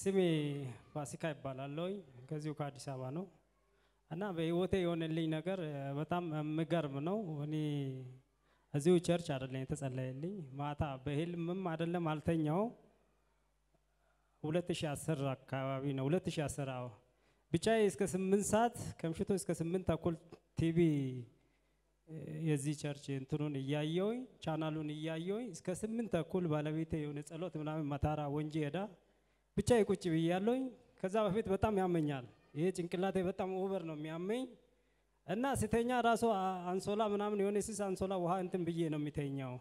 ስሜ ፋሲካ ይባላለሁኝ ከዚሁ ከአዲስ አበባ ነው እና በህይወቴ የሆነልኝ ነገር በጣም የምገርም ነው። እኔ እዚሁ ቸርች አይደለም የተጸለየልኝ። ማታ በህልምም አይደለም አልተኛው። 2010 አካባቢ ነው 2010 አዎ። ብቻዬ እስከ 8 ሰዓት ከምሽቶ እስከ 8 ተኩል ቲቪ የዚህ ቸርች እንትኑን እያየሁኝ ቻናሉን እያየሁኝ እስከ 8 ተኩል ባለቤቴ የሆነ ጸሎት ምናምን መታራ ወንጂ ሄዳ ብቻ የቁጭ ብያለሁኝ። ከዛ በፊት በጣም ያመኛል። ይሄ ጭንቅላቴ በጣም ኦቨር ነው የሚያመኝ እና ስተኛ ራሱ አንሶላ ምናምን የሆነ ስስ አንሶላ ውሃ እንትን ብዬ ነው የሚተኛው።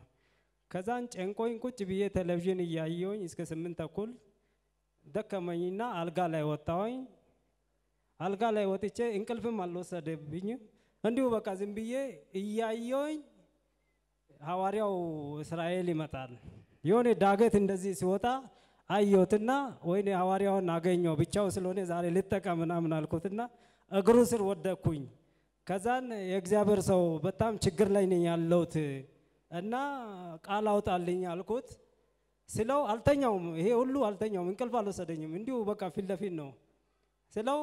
ከዛን ጨንቆኝ ቁጭ ብዬ ቴሌቪዥን እያየውኝ እስከ ስምንት ተኩል ደከመኝና አልጋ ላይ ወጣውኝ አልጋ ላይ ወጥቼ እንቅልፍም አልወሰደብኝም። እንዲሁ በቃ ዝም ብዬ እያየውኝ ሐዋርያው እስራኤል ይመጣል። የሆነ ዳገት እንደዚህ ሲወጣ አየሁትና ወይኔ ሐዋርያውን አገኘው ብቻው ስለሆነ ዛሬ ልጠቀም ምናምን አልኩትና እግሩ ስር ወደኩኝ ከዛን የእግዚአብሔር ሰው በጣም ችግር ላይ ነኝ ያለሁት እና ቃል አውጣልኝ አልኩት። ስለው አልተኛውም፣ ይሄ ሁሉ አልተኛውም፣ እንቅልፍ አልወሰደኝም። እንዲሁ በቃ ፊት ለፊት ነው ስለው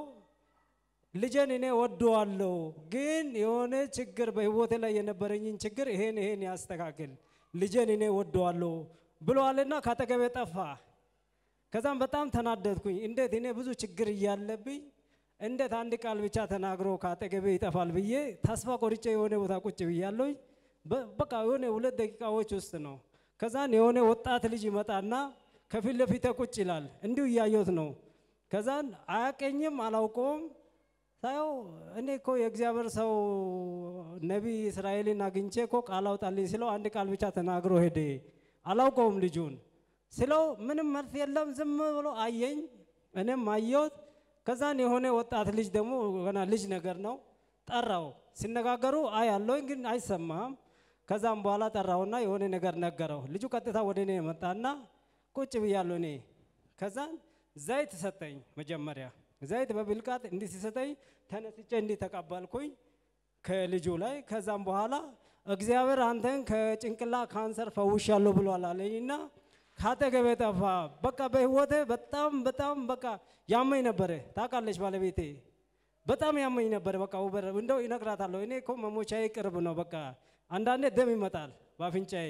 ልጄን እኔ ወደዋለሁ፣ ግን የሆነ ችግር በህይወቴ ላይ የነበረኝን ችግር ይሄን ይሄን ያስተካክል፣ ልጄን እኔ ወደዋለሁ ብሏልና ካጠገቤ ጠፋ። ከዛም በጣም ተናደድኩኝ። እንዴት እኔ ብዙ ችግር እያለብኝ እንዴት አንድ ቃል ብቻ ተናግሮ ከአጠገቤ ይጠፋል ብዬ ተስፋ ቆርጬ የሆነ ቦታ ቁጭ ብያለሁ። በቃ የሆነ ሁለት ደቂቃዎች ውስጥ ነው። ከዛን የሆነ ወጣት ልጅ ይመጣና ከፊት ለፊት ቁጭ ይላል። እንዲሁ እያየሁት ነው። ከዛን አያቀኝም፣ አላውቀውም። ሳየው እኔ እኮ የእግዚአብሔር ሰው ነቢይ እስራኤልን አግኝቼ እኮ ቃል አውጣልኝ ስለው አንድ ቃል ብቻ ተናግሮ ሄደ። አላውቀውም ልጁን ስለው ምንም መልስ የለም። ዝም ብሎ አየኝ፣ እኔም አየሁት። ከዛን የሆነ ወጣት ልጅ ደግሞ ገና ልጅ ነገር ነው ጠራው። ሲነጋገሩ አይ አለውኝ ግን አይሰማም። ከዛም በኋላ ጠራውና የሆነ ነገር ነገረው። ልጁ ቀጥታ ወደ እኔ መጣና ቁጭ ብያለሁ እኔ። ከዛን ዘይት ሰጠኝ። መጀመሪያ ዘይት በብልቃት እንዲህ ሲሰጠኝ ተነስቼ እንዲህ ተቀበልኩኝ ከልጁ ላይ። ከዛም በኋላ እግዚአብሔር አንተን ከጭንቅላ ካንሰር ፈውሻለሁ ብሏል አለኝና ካጠገብ የጠፋ በቃ በህይወቴ በጣም በጣም በቃ ያመኝ ነበረ። ታውቃለች ባለቤቴ በጣም ያመኝ ነበረ። በቃ ውበር እንደው ይነግራታለሁ። እኔ እኮ መሞቻዬ ቅርብ ነው። በቃ አንዳንዴ ደም ይመጣል በአፍንጫዬ።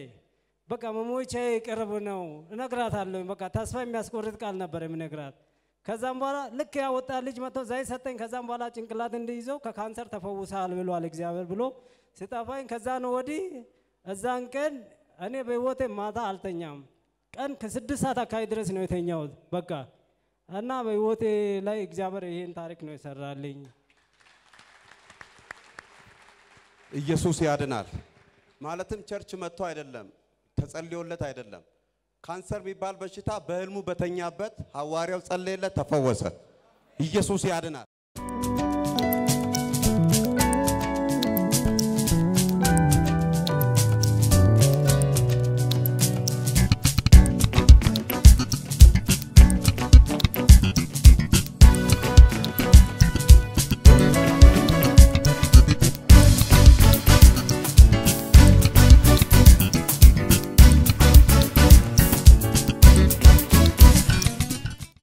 በቃ መሞቻዬ ቅርብ ነው እነግራታለሁ። በቃ ተስፋ የሚያስቆርጥ ቃል ነበረ የምነግራት። ከዛም በኋላ ልክ ያወጣ ልጅ መጥቶ ዛይ ሰጠኝ። ከዛም በኋላ ጭንቅላት እንዲይዘው ከካንሰር ተፈውሳል ብሏል እግዚአብሔር ብሎ ስጠፋኝ። ከዛ ነው ወዲህ እዛን ቀን እኔ በህይወቴ ማታ አልተኛም። ቀን ከስድስት ሰዓት አካባቢ ድረስ ነው የተኛሁት። በቃ እና በህይወቴ ላይ እግዚአብሔር ይህን ታሪክ ነው የሰራልኝ። ኢየሱስ ያድናል ማለትም ቸርች መጥቶ አይደለም ተጸልዮለት አይደለም። ካንሰር የሚባል በሽታ በህልሙ በተኛበት ሐዋርያው ጸለየለት፣ ተፈወሰ። ኢየሱስ ያድናል።